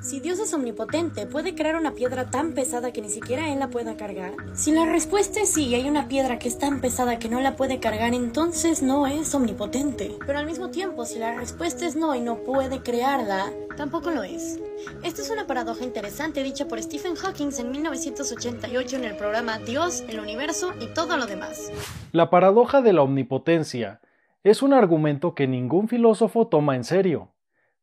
si Dios es omnipotente, ¿puede crear una piedra tan pesada que ni siquiera Él la pueda cargar? Si la respuesta es sí y hay una piedra que es tan pesada que no la puede cargar, entonces no es omnipotente. Pero al mismo tiempo, si la respuesta es no y no puede crearla, tampoco lo es. Esta es una paradoja interesante dicha por Stephen Hawking en 1988 en el programa Dios, el universo y todo lo demás. La paradoja de la omnipotencia es un argumento que ningún filósofo toma en serio,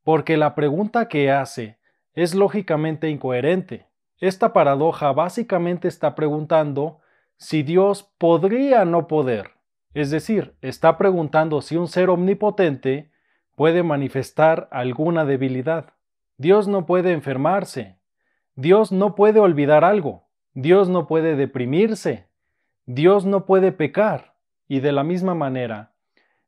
porque la pregunta que hace es lógicamente incoherente. Esta paradoja básicamente está preguntando si Dios podría no poder, es decir, está preguntando si un ser omnipotente puede manifestar alguna debilidad. Dios no puede enfermarse, Dios no puede olvidar algo, Dios no puede deprimirse, Dios no puede pecar, y de la misma manera,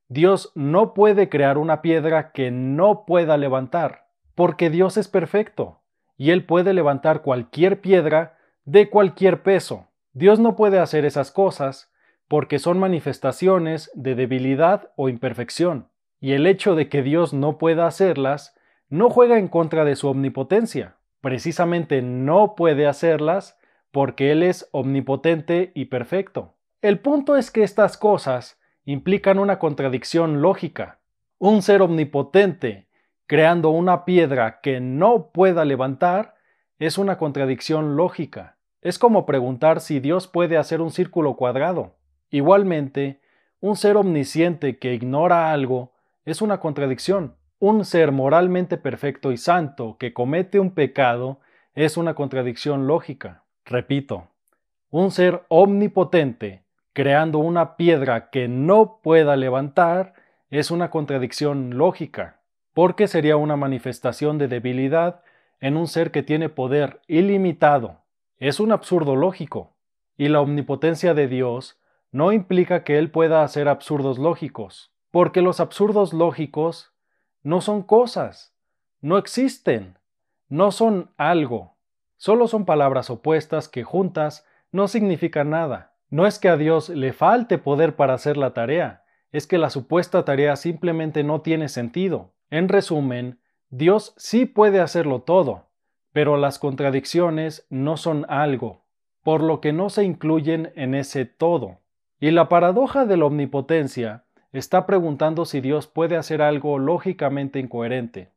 Dios no puede crear una piedra que no pueda levantar porque Dios es perfecto y Él puede levantar cualquier piedra de cualquier peso. Dios no puede hacer esas cosas porque son manifestaciones de debilidad o imperfección, y el hecho de que Dios no pueda hacerlas no juega en contra de su omnipotencia. Precisamente no puede hacerlas porque Él es omnipotente y perfecto. El punto es que estas cosas implican una contradicción lógica. Un ser omnipotente creando una piedra que no pueda levantar, es una contradicción lógica. Es como preguntar si Dios puede hacer un círculo cuadrado. Igualmente, un ser omnisciente que ignora algo es una contradicción. Un ser moralmente perfecto y santo que comete un pecado es una contradicción lógica. Repito, un ser omnipotente creando una piedra que no pueda levantar es una contradicción lógica porque sería una manifestación de debilidad en un ser que tiene poder ilimitado. Es un absurdo lógico, y la omnipotencia de Dios no implica que Él pueda hacer absurdos lógicos, porque los absurdos lógicos no son cosas, no existen, no son algo, solo son palabras opuestas que juntas no significan nada. No es que a Dios le falte poder para hacer la tarea, es que la supuesta tarea simplemente no tiene sentido, en resumen, Dios sí puede hacerlo todo, pero las contradicciones no son algo, por lo que no se incluyen en ese todo. Y la paradoja de la omnipotencia está preguntando si Dios puede hacer algo lógicamente incoherente.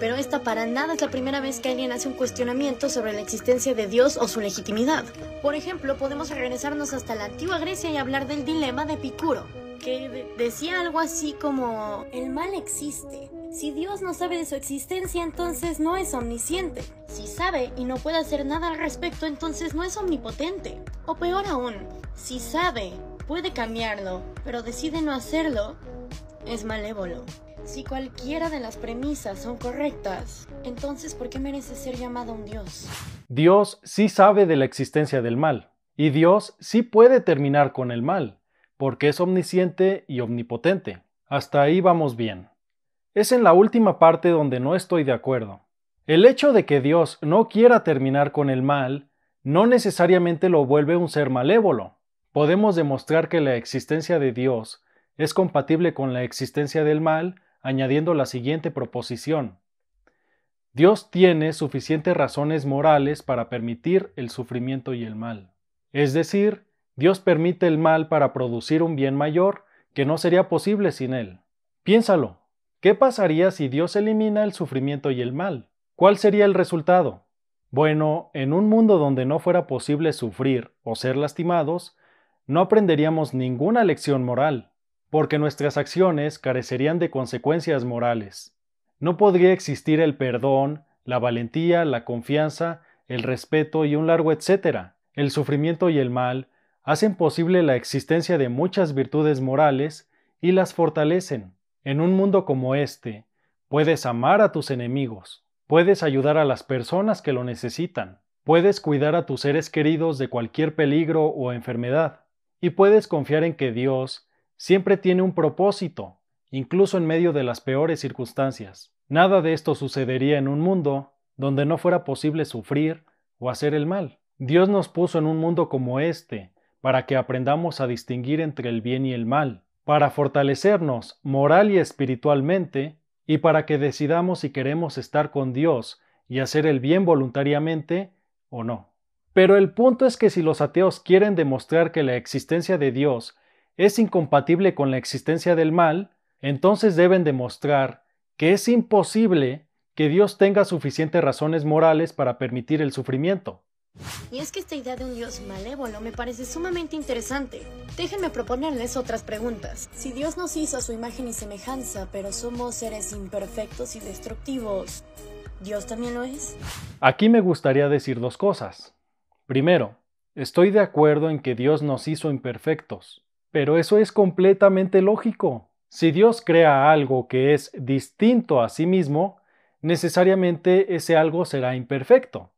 Pero esta para nada es la primera vez que alguien hace un cuestionamiento sobre la existencia de Dios o su legitimidad. Por ejemplo, podemos regresarnos hasta la antigua Grecia y hablar del dilema de Epicuro, que decía algo así como, el mal existe. Si Dios no sabe de su existencia, entonces no es omnisciente. Si sabe y no puede hacer nada al respecto, entonces no es omnipotente. O peor aún, si sabe, puede cambiarlo, pero decide no hacerlo, es malévolo. Si cualquiera de las premisas son correctas, entonces ¿por qué merece ser llamado un Dios? Dios sí sabe de la existencia del mal, y Dios sí puede terminar con el mal porque es omnisciente y omnipotente. Hasta ahí vamos bien. Es en la última parte donde no estoy de acuerdo. El hecho de que Dios no quiera terminar con el mal no necesariamente lo vuelve un ser malévolo. Podemos demostrar que la existencia de Dios es compatible con la existencia del mal añadiendo la siguiente proposición. Dios tiene suficientes razones morales para permitir el sufrimiento y el mal. Es decir, Dios permite el mal para producir un bien mayor que no sería posible sin él. Piénsalo, ¿qué pasaría si Dios elimina el sufrimiento y el mal? ¿Cuál sería el resultado? Bueno, en un mundo donde no fuera posible sufrir o ser lastimados, no aprenderíamos ninguna lección moral, porque nuestras acciones carecerían de consecuencias morales. No podría existir el perdón, la valentía, la confianza, el respeto y un largo etcétera. El sufrimiento y el mal hacen posible la existencia de muchas virtudes morales y las fortalecen. En un mundo como este, puedes amar a tus enemigos, puedes ayudar a las personas que lo necesitan, puedes cuidar a tus seres queridos de cualquier peligro o enfermedad, y puedes confiar en que Dios siempre tiene un propósito, incluso en medio de las peores circunstancias. Nada de esto sucedería en un mundo donde no fuera posible sufrir o hacer el mal. Dios nos puso en un mundo como este, para que aprendamos a distinguir entre el bien y el mal, para fortalecernos moral y espiritualmente, y para que decidamos si queremos estar con Dios y hacer el bien voluntariamente o no. Pero el punto es que si los ateos quieren demostrar que la existencia de Dios es incompatible con la existencia del mal, entonces deben demostrar que es imposible que Dios tenga suficientes razones morales para permitir el sufrimiento. Y es que esta idea de un dios malévolo me parece sumamente interesante. Déjenme proponerles otras preguntas. Si Dios nos hizo a su imagen y semejanza, pero somos seres imperfectos y destructivos, ¿Dios también lo es? Aquí me gustaría decir dos cosas. Primero, estoy de acuerdo en que Dios nos hizo imperfectos, pero eso es completamente lógico. Si Dios crea algo que es distinto a sí mismo, necesariamente ese algo será imperfecto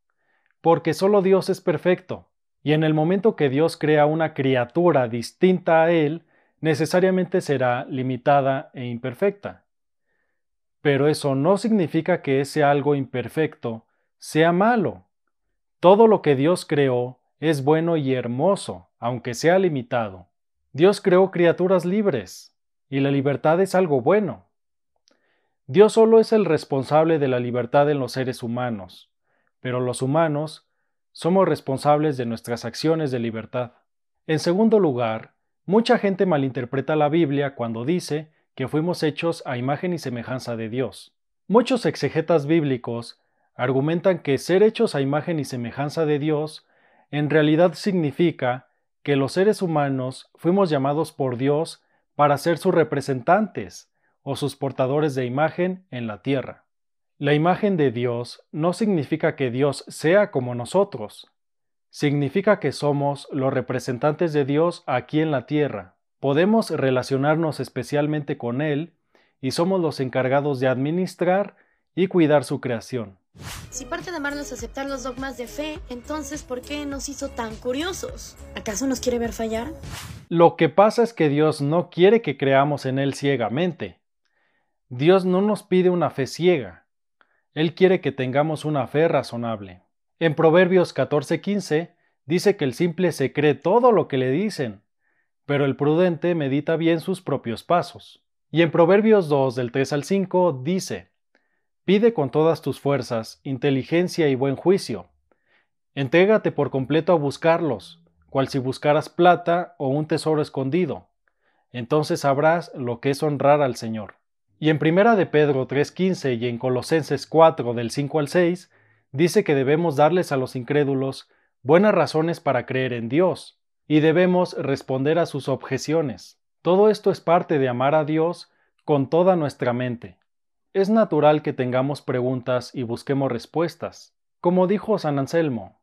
porque solo Dios es perfecto, y en el momento que Dios crea una criatura distinta a Él, necesariamente será limitada e imperfecta. Pero eso no significa que ese algo imperfecto sea malo. Todo lo que Dios creó es bueno y hermoso, aunque sea limitado. Dios creó criaturas libres, y la libertad es algo bueno. Dios solo es el responsable de la libertad en los seres humanos, pero los humanos somos responsables de nuestras acciones de libertad. En segundo lugar, mucha gente malinterpreta la Biblia cuando dice que fuimos hechos a imagen y semejanza de Dios. Muchos exegetas bíblicos argumentan que ser hechos a imagen y semejanza de Dios en realidad significa que los seres humanos fuimos llamados por Dios para ser sus representantes o sus portadores de imagen en la tierra. La imagen de Dios no significa que Dios sea como nosotros, significa que somos los representantes de Dios aquí en la tierra. Podemos relacionarnos especialmente con Él y somos los encargados de administrar y cuidar su creación. Si parte de amarnos aceptar los dogmas de fe, entonces ¿por qué nos hizo tan curiosos? ¿Acaso nos quiere ver fallar? Lo que pasa es que Dios no quiere que creamos en Él ciegamente. Dios no nos pide una fe ciega, él quiere que tengamos una fe razonable. En Proverbios 14:15 dice que el simple se cree todo lo que le dicen, pero el prudente medita bien sus propios pasos. Y en Proverbios 2 del 3 al 5 dice, Pide con todas tus fuerzas inteligencia y buen juicio. Entrégate por completo a buscarlos, cual si buscaras plata o un tesoro escondido. Entonces sabrás lo que es honrar al Señor. Y en Primera de Pedro 3.15 y en Colosenses 4 del 5 al 6, dice que debemos darles a los incrédulos buenas razones para creer en Dios, y debemos responder a sus objeciones. Todo esto es parte de amar a Dios con toda nuestra mente. Es natural que tengamos preguntas y busquemos respuestas. Como dijo San Anselmo,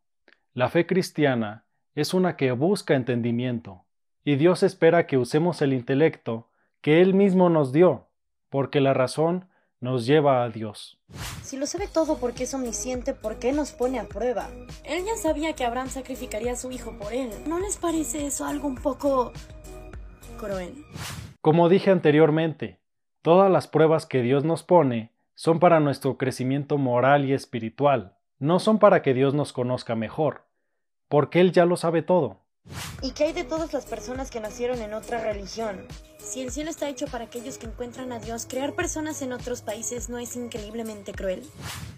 la fe cristiana es una que busca entendimiento, y Dios espera que usemos el intelecto que Él mismo nos dio porque la razón nos lleva a Dios. Si lo sabe todo porque es omnisciente, ¿por qué nos pone a prueba? Él ya sabía que Abraham sacrificaría a su hijo por él. ¿No les parece eso algo un poco cruel? Como dije anteriormente, todas las pruebas que Dios nos pone son para nuestro crecimiento moral y espiritual, no son para que Dios nos conozca mejor, porque Él ya lo sabe todo. ¿Y qué hay de todas las personas que nacieron en otra religión? Si el cielo está hecho para aquellos que encuentran a Dios, crear personas en otros países no es increíblemente cruel.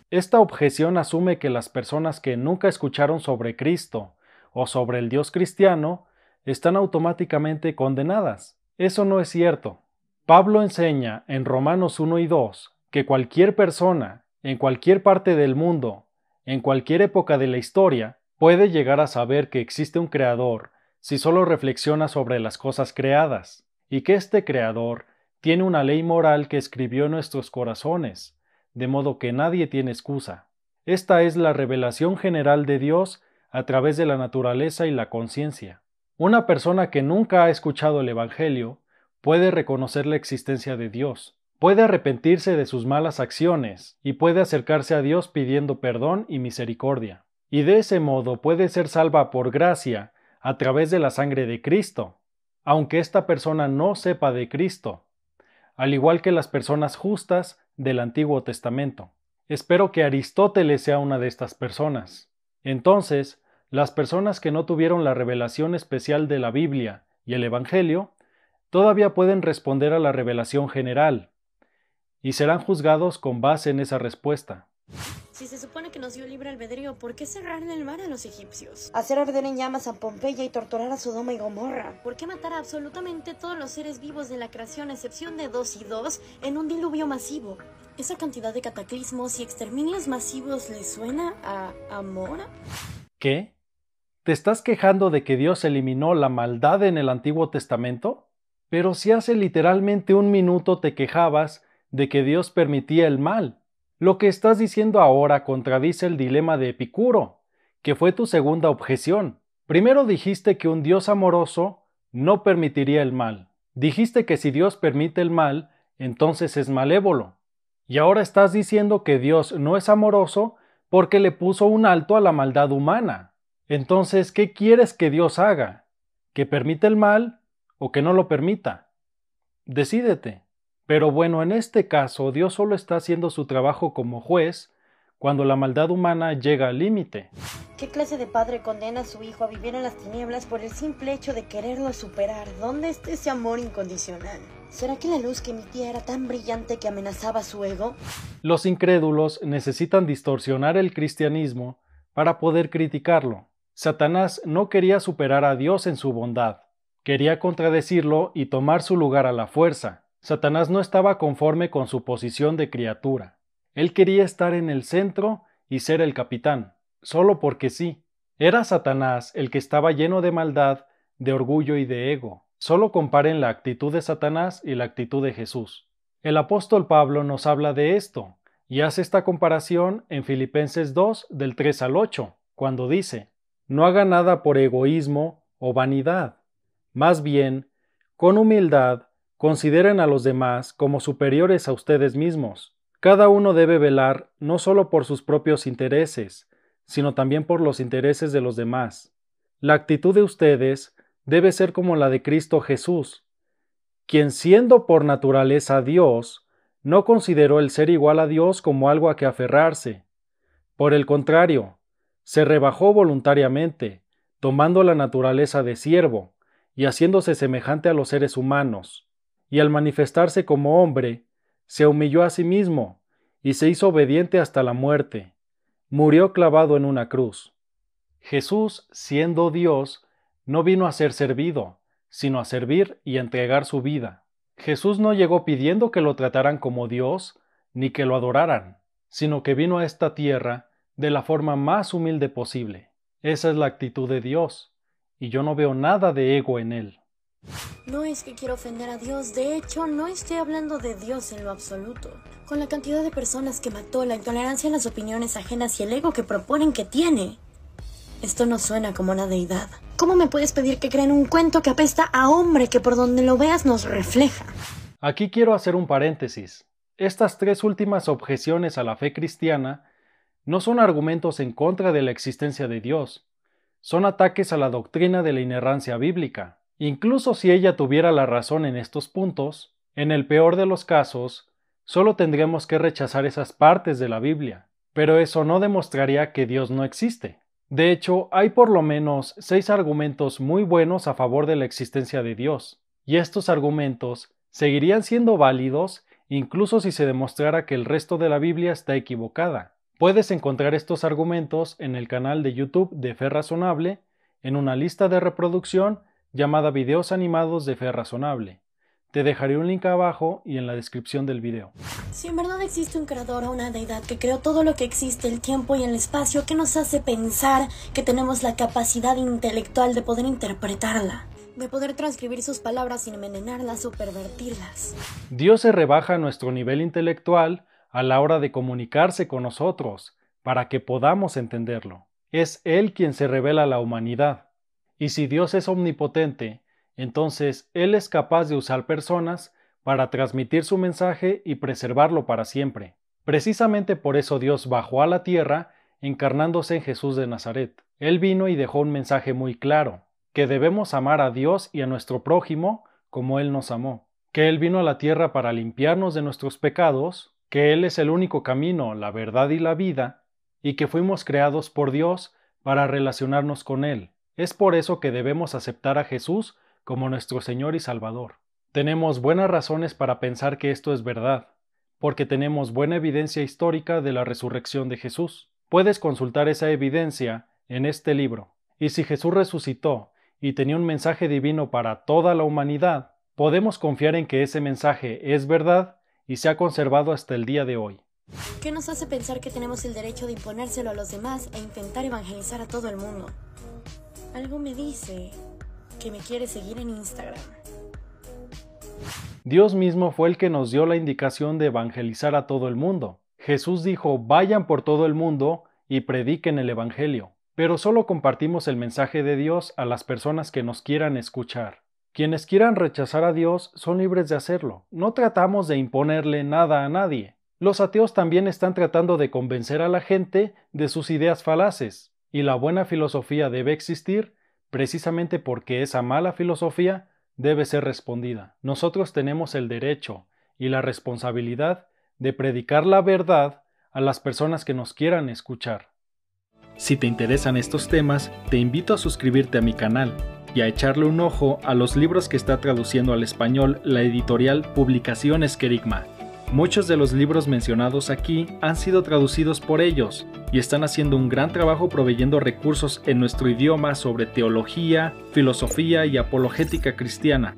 Esta objeción asume que las personas que nunca escucharon sobre Cristo o sobre el Dios cristiano están automáticamente condenadas. Eso no es cierto. Pablo enseña en Romanos 1 y 2 que cualquier persona, en cualquier parte del mundo, en cualquier época de la historia, puede llegar a saber que existe un creador si solo reflexiona sobre las cosas creadas, y que este creador tiene una ley moral que escribió nuestros corazones, de modo que nadie tiene excusa. Esta es la revelación general de Dios a través de la naturaleza y la conciencia. Una persona que nunca ha escuchado el Evangelio puede reconocer la existencia de Dios, puede arrepentirse de sus malas acciones y puede acercarse a Dios pidiendo perdón y misericordia y de ese modo puede ser salva por gracia a través de la sangre de Cristo, aunque esta persona no sepa de Cristo, al igual que las personas justas del Antiguo Testamento. Espero que Aristóteles sea una de estas personas. Entonces, las personas que no tuvieron la revelación especial de la Biblia y el Evangelio, todavía pueden responder a la revelación general, y serán juzgados con base en esa respuesta nos dio libre albedrío, ¿por qué cerrar en el mar a los egipcios? Hacer arder en llamas a Pompeya y torturar a Sodoma y Gomorra. ¿Por qué matar a absolutamente todos los seres vivos de la creación, a excepción de dos y dos, en un diluvio masivo? ¿Esa cantidad de cataclismos y exterminios masivos le suena a amor? ¿Qué? ¿Te estás quejando de que Dios eliminó la maldad en el Antiguo Testamento? Pero si hace literalmente un minuto te quejabas de que Dios permitía el mal. Lo que estás diciendo ahora contradice el dilema de Epicuro, que fue tu segunda objeción. Primero dijiste que un Dios amoroso no permitiría el mal. Dijiste que si Dios permite el mal, entonces es malévolo. Y ahora estás diciendo que Dios no es amoroso porque le puso un alto a la maldad humana. Entonces, ¿qué quieres que Dios haga? ¿Que permita el mal o que no lo permita? Decídete. Pero bueno, en este caso, Dios solo está haciendo su trabajo como juez cuando la maldad humana llega al límite. ¿Qué clase de padre condena a su hijo a vivir en las tinieblas por el simple hecho de quererlo superar? ¿Dónde está ese amor incondicional? ¿Será que la luz que emitía era tan brillante que amenazaba su ego? Los incrédulos necesitan distorsionar el cristianismo para poder criticarlo. Satanás no quería superar a Dios en su bondad, quería contradecirlo y tomar su lugar a la fuerza. Satanás no estaba conforme con su posición de criatura. Él quería estar en el centro y ser el capitán, solo porque sí. Era Satanás el que estaba lleno de maldad, de orgullo y de ego. Solo comparen la actitud de Satanás y la actitud de Jesús. El apóstol Pablo nos habla de esto y hace esta comparación en Filipenses 2 del 3 al 8, cuando dice, No haga nada por egoísmo o vanidad, más bien, con humildad, Consideren a los demás como superiores a ustedes mismos. Cada uno debe velar no solo por sus propios intereses, sino también por los intereses de los demás. La actitud de ustedes debe ser como la de Cristo Jesús, quien siendo por naturaleza Dios, no consideró el ser igual a Dios como algo a que aferrarse. Por el contrario, se rebajó voluntariamente, tomando la naturaleza de siervo y haciéndose semejante a los seres humanos y al manifestarse como hombre, se humilló a sí mismo y se hizo obediente hasta la muerte. Murió clavado en una cruz. Jesús, siendo Dios, no vino a ser servido, sino a servir y entregar su vida. Jesús no llegó pidiendo que lo trataran como Dios, ni que lo adoraran, sino que vino a esta tierra de la forma más humilde posible. Esa es la actitud de Dios, y yo no veo nada de ego en él. No es que quiero ofender a Dios, de hecho no estoy hablando de Dios en lo absoluto. Con la cantidad de personas que mató, la intolerancia en las opiniones ajenas y el ego que proponen que tiene. Esto no suena como una deidad. ¿Cómo me puedes pedir que creen un cuento que apesta a hombre que por donde lo veas nos refleja? Aquí quiero hacer un paréntesis. Estas tres últimas objeciones a la fe cristiana no son argumentos en contra de la existencia de Dios, son ataques a la doctrina de la inerrancia bíblica. Incluso si ella tuviera la razón en estos puntos, en el peor de los casos, solo tendremos que rechazar esas partes de la Biblia, pero eso no demostraría que Dios no existe. De hecho, hay por lo menos seis argumentos muy buenos a favor de la existencia de Dios, y estos argumentos seguirían siendo válidos incluso si se demostrara que el resto de la Biblia está equivocada. Puedes encontrar estos argumentos en el canal de YouTube de Fe Razonable, en una lista de reproducción llamada Videos animados de fe razonable. Te dejaré un link abajo y en la descripción del video. Si en verdad existe un creador o una deidad que creó todo lo que existe, el tiempo y el espacio, ¿qué nos hace pensar que tenemos la capacidad intelectual de poder interpretarla? De poder transcribir sus palabras sin envenenarlas o pervertirlas. Dios se rebaja a nuestro nivel intelectual a la hora de comunicarse con nosotros, para que podamos entenderlo. Es Él quien se revela a la humanidad. Y si Dios es omnipotente, entonces Él es capaz de usar personas para transmitir su mensaje y preservarlo para siempre. Precisamente por eso Dios bajó a la tierra encarnándose en Jesús de Nazaret. Él vino y dejó un mensaje muy claro, que debemos amar a Dios y a nuestro prójimo como Él nos amó, que Él vino a la tierra para limpiarnos de nuestros pecados, que Él es el único camino, la verdad y la vida, y que fuimos creados por Dios para relacionarnos con Él, es por eso que debemos aceptar a Jesús como nuestro Señor y Salvador. Tenemos buenas razones para pensar que esto es verdad, porque tenemos buena evidencia histórica de la resurrección de Jesús. Puedes consultar esa evidencia en este libro. Y si Jesús resucitó y tenía un mensaje divino para toda la humanidad, podemos confiar en que ese mensaje es verdad y se ha conservado hasta el día de hoy. ¿Qué nos hace pensar que tenemos el derecho de imponérselo a los demás e intentar evangelizar a todo el mundo? Algo me dice que me quiere seguir en Instagram. Dios mismo fue el que nos dio la indicación de evangelizar a todo el mundo. Jesús dijo, vayan por todo el mundo y prediquen el Evangelio. Pero solo compartimos el mensaje de Dios a las personas que nos quieran escuchar. Quienes quieran rechazar a Dios son libres de hacerlo. No tratamos de imponerle nada a nadie. Los ateos también están tratando de convencer a la gente de sus ideas falaces. Y la buena filosofía debe existir precisamente porque esa mala filosofía debe ser respondida. Nosotros tenemos el derecho y la responsabilidad de predicar la verdad a las personas que nos quieran escuchar. Si te interesan estos temas, te invito a suscribirte a mi canal y a echarle un ojo a los libros que está traduciendo al español la editorial Publicaciones Querigma. Muchos de los libros mencionados aquí han sido traducidos por ellos y están haciendo un gran trabajo proveyendo recursos en nuestro idioma sobre teología, filosofía y apologética cristiana,